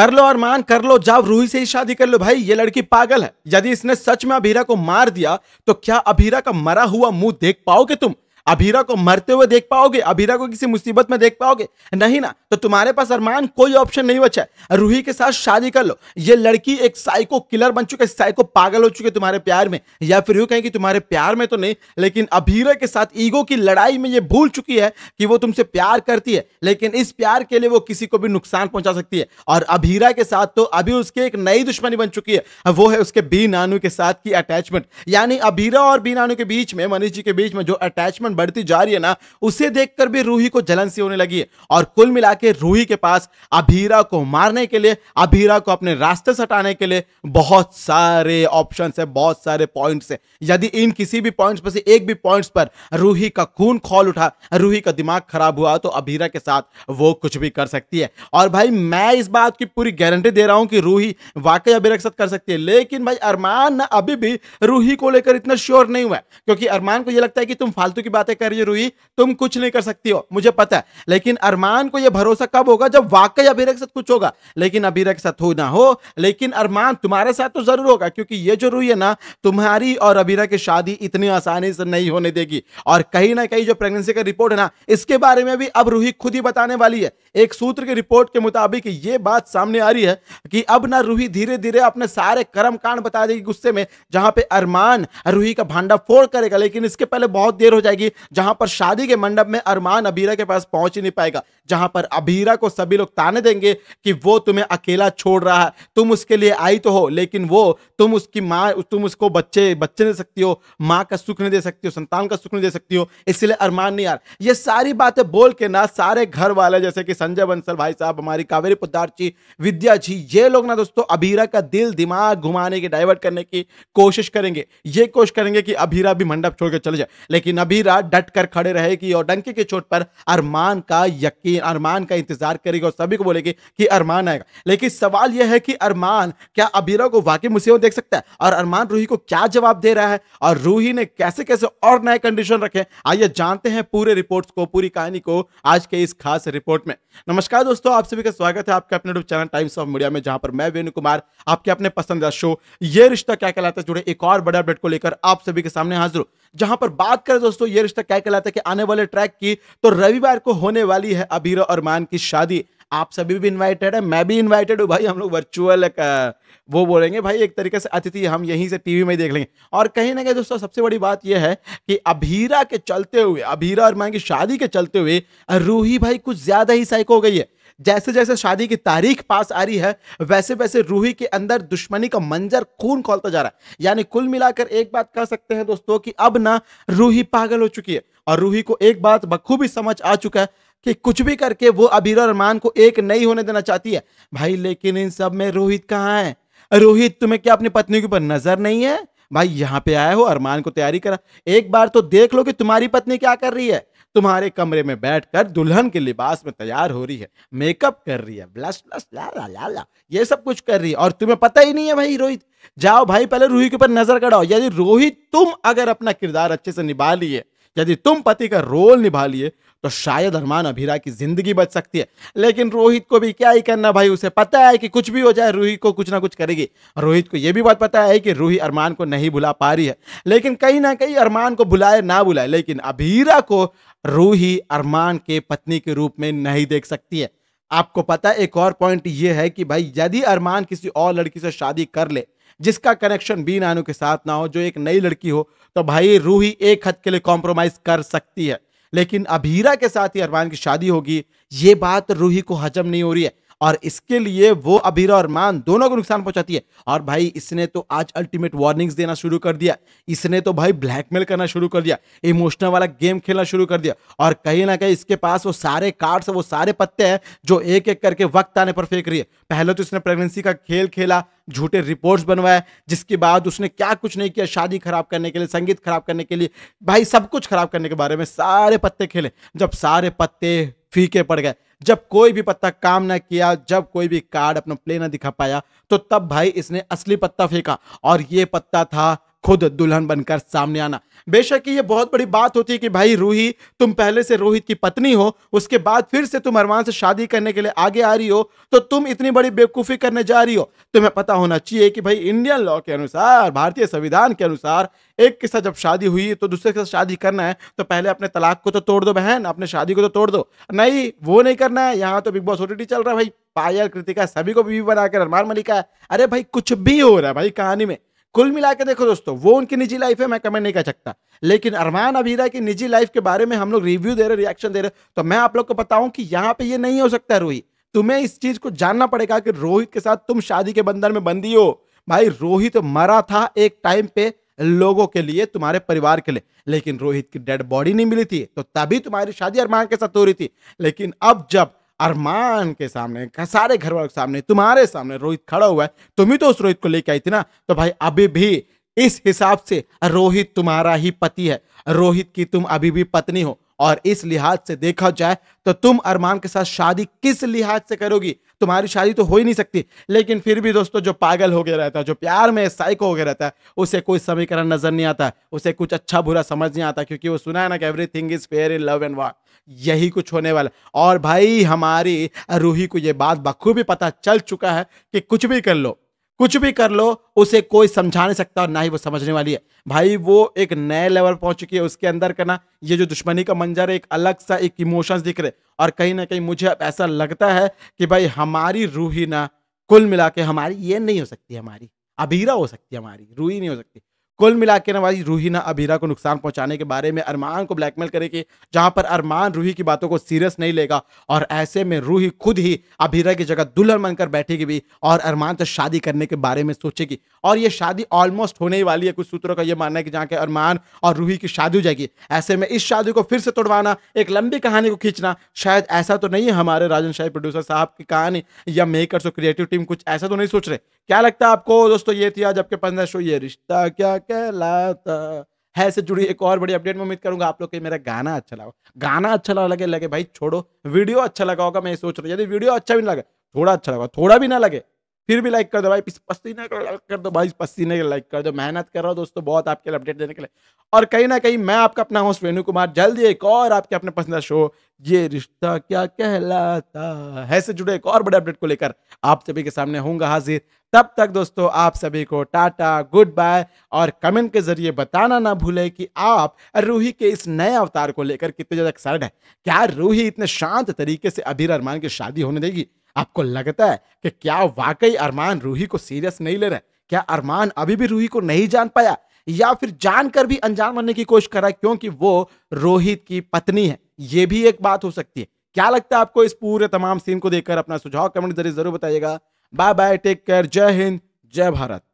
कर लो अरमान कर लो जाओ रूही से ही शादी कर लो भाई ये लड़की पागल है यदि इसने सच में अभीरा को मार दिया तो क्या अभीरा का मरा हुआ मुंह देख पाओगे तुम अभीरा को मरते हुए देख पाओगे अभीरा को किसी मुसीबत में देख पाओगे नहीं ना तो तुम्हारे पास अरमान कोई ऑप्शन नहीं बचा रूही के साथ शादी कर लो ये लड़की एक साइको किलर बन चुके साइको पागल हो चुके तुम्हारे प्यार में या फिर यूं कहें कि तुम्हारे प्यार में तो नहीं लेकिन अभीरा के साथ ईगो की लड़ाई में ये भूल चुकी है कि वो तुमसे प्यार करती है लेकिन इस प्यार के लिए वो किसी को भी नुकसान पहुंचा सकती है और अभीरा के साथ तो अभी उसकी एक नई दुश्मनी बन चुकी है वो है उसके बी नानू के साथ की अटैचमेंट यानी अभीरा और बी नानू के बीच में मनीष जी के बीच में जो अटैचमेंट बढ़ती जा रही है ना उसे देखकर भी रूही को जलन सी होने लगी है और कुल मिला के रूही के पास अभीरा को मारने के लिए अभीरा को अपने रास्ते से हटाने के लिए बहुत सारे ऑप्शन है बहुत सारे पॉइंट्स है यदि इन किसी भी पॉइंट्स पर से एक भी पॉइंट्स पर रूही का खून खोल उठा रूही का दिमाग खराब हुआ तो अभीरा के साथ वो कुछ भी कर सकती है और भाई मैं इस बात की पूरी गारंटी दे रहा हूं कि रूही वाकई अभीरा के कर सकती है लेकिन भाई अरमान अभी भी रूही को लेकर इतना श्योर नहीं हुआ क्योंकि अरमान को यह लगता है कि तुम फालतू की बात बातें कर रही रुई तुम कुछ नहीं कर सकती हो मुझे पता है लेकिन अरमान को यह भरोसा कब होगा जब वाकई अबीरा के साथ कुछ होगा लेकिन अबीरा के साथ हो ना हो लेकिन अरमान तुम्हारे साथ तो जरूर होगा क्योंकि ये जो रुई है ना तुम्हारी और अबीरा की शादी इतनी आसानी से नहीं होने देगी और कहीं ना कहीं जो प्रेगनेंसी का रिपोर्ट है ना इसके बारे में भी अब रूही खुद ही बताने वाली है एक सूत्र की रिपोर्ट के मुताबिक ये बात सामने आ रही है कि अब ना रूही धीरे धीरे अपने सारे कर्म कांड बता देगी गुस्से में जहां पे अरमान रूही का भांडा फोड़ करेगा लेकिन इसके पहले बहुत देर हो जाएगी होगी जहां पर शादी के मंडप में अरमान अबीरा के पास पहुंच ही नहीं पाएगा जहां पर अबीरा को सभी लोग ताने देंगे कि वो तुम्हें अकेला छोड़ रहा है तुम उसके लिए आई तो हो लेकिन वो तुम उसकी माँ तुम उसको बच्चे बच्चे दे सकती हो माँ का सुख नहीं दे सकती हो संतान का सुख नहीं दे सकती हो इसलिए अरमान नहीं यार ये सारी बातें बोल के ना सारे घर वाले जैसे कि संजय बंसल भाई साहब हमारी कावेरी पुद्दार जी विद्या जी ये लोग ना दोस्तों अभीरा का दिल दिमाग घुमाने की डाइवर्ट करने की कोशिश करेंगे ये कोशिश करेंगे कि अभीरा भी मंडप छोड़कर चले जाए लेकिन अभीरा साथ डट कर खड़े रहेगी और डंकी की चोट पर अरमान का यकीन अरमान का इंतजार करेगी और सभी को बोलेगी कि अरमान आएगा लेकिन सवाल यह है कि अरमान क्या अबीरा को वाकई मुसीबत देख सकता है और अरमान रूही को क्या जवाब दे रहा है और रूही ने कैसे कैसे और नए कंडीशन रखे आइए जानते हैं पूरे रिपोर्ट को पूरी कहानी को आज के इस खास रिपोर्ट में नमस्कार दोस्तों आप सभी का स्वागत है आपके अपने चैनल टाइम्स ऑफ मीडिया में जहां पर मैं वेणु कुमार आपके अपने पसंदीदा शो ये रिश्ता क्या कहलाता है जुड़े एक और बड़े अपडेट को लेकर आप सभी के सामने हाजिर हूं जहां पर बात करें दोस्तों ये रिश्ता क्या कहलाता है कि आने वाले ट्रैक की तो रविवार को होने वाली है अभीरा और मान की शादी आप सभी भी इनवाइटेड है मैं भी इनवाइटेड हूँ भाई हम लोग वर्चुअल वो बोलेंगे भाई एक तरीके से अतिथि हम यहीं से टीवी में देख लेंगे और कहीं ना कहीं दोस्तों सबसे बड़ी बात यह है कि अभीरा के चलते हुए अभीरा और की शादी के चलते हुए रूही भाई कुछ ज्यादा ही साइक हो गई है जैसे जैसे शादी की तारीख पास आ रही है वैसे वैसे रूही के अंदर दुश्मनी का मंजर खून खोलता जा रहा है यानी कुल मिलाकर एक बात कह सकते हैं दोस्तों कि अब ना रूही पागल हो चुकी है और रूही को एक बात बखूबी समझ आ चुका है कि कुछ भी करके वो अबीर रहमान को एक नहीं होने देना चाहती है भाई लेकिन इन सब में रोहित कहाँ है रोहित तुम्हें क्या अपनी पत्नी के ऊपर नजर नहीं है भाई यहाँ पे आया हो अरमान को तैयारी करा एक बार तो देख लो कि तुम्हारी पत्नी क्या कर रही है तुम्हारे कमरे में बैठकर दुल्हन के लिबास में तैयार हो रही है मेकअप कर रही है ब्लश ब्लश ला ला ला ला ये सब कुछ कर रही है और तुम्हें पता ही नहीं है भाई रोहित जाओ भाई पहले रूही के ऊपर नजर कड़ाओ यदि रोहित तुम अगर अपना किरदार अच्छे से निभा लिए यदि तुम पति का रोल निभा लिए तो शायद अरमान अभिरा की जिंदगी बच सकती है लेकिन रोहित को भी क्या ही करना भाई उसे पता है कि कुछ भी हो जाए रूही को कुछ ना कुछ करेगी रोहित को यह भी बात पता है कि रूही अरमान को नहीं भुला पा रही है लेकिन कहीं ना कहीं अरमान को बुलाए ना बुलाए लेकिन अभीरा को रूही अरमान के पत्नी के रूप में नहीं देख सकती है आपको पता है एक और पॉइंट यह है कि भाई यदि अरमान किसी और लड़की से शादी कर ले जिसका कनेक्शन बी नानू के साथ ना हो जो एक नई लड़की हो तो भाई रूही एक हद के लिए कॉम्प्रोमाइज कर सकती है लेकिन अभीरा के साथ ही अरमान की शादी होगी ये बात रूही को हजम नहीं हो रही है और इसके लिए वो अभीरा और मान दोनों को नुकसान पहुंचाती है और भाई इसने तो आज अल्टीमेट वार्निंग्स देना शुरू कर दिया इसने तो भाई ब्लैकमेल करना शुरू कर दिया इमोशनल वाला गेम खेलना शुरू कर दिया और कहीं ना कहीं इसके पास वो सारे कार्ड्स वो सारे पत्ते हैं जो एक एक करके वक्त आने पर फेंक रही है पहले तो इसने प्रेगनेंसी का खेल खेला झूठे रिपोर्ट्स बनवाए जिसके बाद उसने क्या कुछ नहीं किया शादी खराब करने के लिए संगीत खराब करने के लिए भाई सब कुछ खराब करने के बारे में सारे पत्ते खेले जब सारे पत्ते फीके पड़ गए जब कोई भी पत्ता काम ना किया जब कोई भी कार्ड अपना प्ले ना दिखा पाया तो तब भाई इसने असली पत्ता फेंका और ये पत्ता था खुद दुल्हन बनकर सामने आना बेशक ये बहुत बड़ी बात होती है कि भाई रूही तुम पहले से रोहित की पत्नी हो उसके बाद फिर से तुम अरमान से शादी करने के लिए आगे आ रही हो तो तुम इतनी बड़ी बेवकूफ़ी करने जा रही हो तुम्हें पता होना चाहिए कि भाई इंडियन लॉ के अनुसार भारतीय संविधान के अनुसार एक के साथ जब शादी हुई तो दूसरे के साथ शादी करना है तो पहले अपने तलाक को तो तोड़ दो बहन अपने शादी को तो तोड़ दो नहीं वो नहीं करना है यहाँ तो बिग बॉस ओटीटी चल रहा है भाई पायल कृतिका सभी को बीवी बनाकर अरमान मलिका है अरे भाई कुछ भी हो रहा है भाई कहानी में कुल मिला के देखो दोस्तों वो उनकी निजी लाइफ है मैं कमेंट नहीं कर सकता लेकिन अरमान अभीरा की निजी लाइफ के बारे में हम लोग रिव्यू दे रहे रिएक्शन दे रहे तो मैं आप लोग को बताऊं कि यहाँ पे ये नहीं हो सकता है रोहित तुम्हें इस चीज को जानना पड़ेगा कि रोहित के साथ तुम शादी के बंधन में बंदी हो भाई रोहित तो मरा था एक टाइम पे लोगों के लिए तुम्हारे परिवार के लिए लेकिन रोहित की डेड बॉडी नहीं मिली थी तो तभी तुम्हारी शादी अरमान के साथ हो रही थी लेकिन अब जब अरमान के सामने सारे घर वालों के सामने तुम्हारे सामने रोहित खड़ा हुआ है तुम ही तो उस रोहित को लेके आई थी ना तो भाई अभी भी इस हिसाब से रोहित तुम्हारा ही पति है रोहित की तुम अभी भी पत्नी हो और इस लिहाज से देखा जाए तो तुम अरमान के साथ शादी किस लिहाज से करोगी तुम्हारी शादी तो हो ही नहीं सकती लेकिन फिर भी दोस्तों जो पागल हो गया रहता है जो प्यार में साइको हो गया रहता है उसे कोई समीकरण नजर नहीं आता उसे कुछ अच्छा बुरा समझ नहीं आता क्योंकि वो सुना है ना कि everything is fair in love and war यही कुछ होने वाला और भाई हमारी रूही को ये बात बखूबी पता चल चुका है कि कुछ भी कर लो कुछ भी कर लो उसे कोई समझा नहीं सकता और ना ही वो समझने वाली है भाई वो एक नए लेवल पहुंच चुकी है उसके अंदर का ना ये जो दुश्मनी का मंजर है एक अलग सा एक इमोशंस दिख रहे और कहीं ना कहीं मुझे अब ऐसा लगता है कि भाई हमारी रूही ना कुल मिला के हमारी ये नहीं हो सकती हमारी अबीरा हो सकती है हमारी रूही नहीं हो सकती कुल मिला के नवाजी रूही ना अबीरा को नुकसान पहुंचाने के बारे में अरमान को ब्लैकमेल करेगी जहां पर अरमान रूही की बातों को सीरियस नहीं लेगा और ऐसे में रूही खुद ही अबीरा की जगह दुल्हन बनकर बैठेगी भी और अरमान से शादी करने के बारे में सोचेगी और ये शादी ऑलमोस्ट होने ही वाली है कुछ सूत्रों का यह मानना है कि जहाँ के अरमान और रूही की शादी हो जाएगी ऐसे में इस शादी को फिर से तोड़वाना एक लंबी कहानी को खींचना शायद ऐसा तो नहीं है हमारे राजन शाही प्रोड्यूसर साहब की कहानी या मेकर्स और क्रिएटिव टीम कुछ ऐसा तो नहीं सोच रहे क्या लगता है आपको दोस्तों ये थी आज आपके पंद्रह शो ये रिश्ता क्या कहलाता है से जुड़ी एक और बड़ी अपडेट में उम्मीद करूंगा आप लोग के मेरा गाना अच्छा लगा गाना अच्छा लगा लगे लगे भाई छोड़ो वीडियो अच्छा लगा होगा मैं सोच रहा हूँ यदि वीडियो अच्छा भी ना लगे थोड़ा अच्छा लगा थोड़ा भी ना लगे फिर भी लाइक कर दो भाई पसीने को लाइक कर दो भाई पसीने को लाइक कर दो मेहनत कर रहा हो दोस्तों बहुत आपके लिए अपडेट देने के लिए और कहीं ना कहीं मैं आपका अपना हूँ वेणु कुमार जल्दी एक और आपके अपने पसंदीदा शो ये रिश्ता क्या कहलाता है से जुड़े एक और बड़े अपडेट को लेकर आप सभी के सामने होंगे हाजिर तब तक दोस्तों आप सभी को टाटा गुड बाय और कमेंट के जरिए बताना ना भूले कि आप रूही के इस नए अवतार को लेकर कितने ज्यादा एक्साइटेड है क्या रूही इतने शांत तरीके से अभीर अरमान की शादी होने देगी आपको लगता है कि क्या वाकई अरमान रूही को सीरियस नहीं ले रहा क्या अरमान अभी भी रूही को नहीं जान पाया या फिर जानकर भी अनजान बनने की कोशिश कर रहा है क्योंकि वो रोहित की पत्नी है ये भी एक बात हो सकती है क्या लगता है आपको इस पूरे तमाम सीन को देखकर अपना सुझाव कमेंट जरिए जरूर बताइएगा बाय बाय टेक केयर जय हिंद जय भारत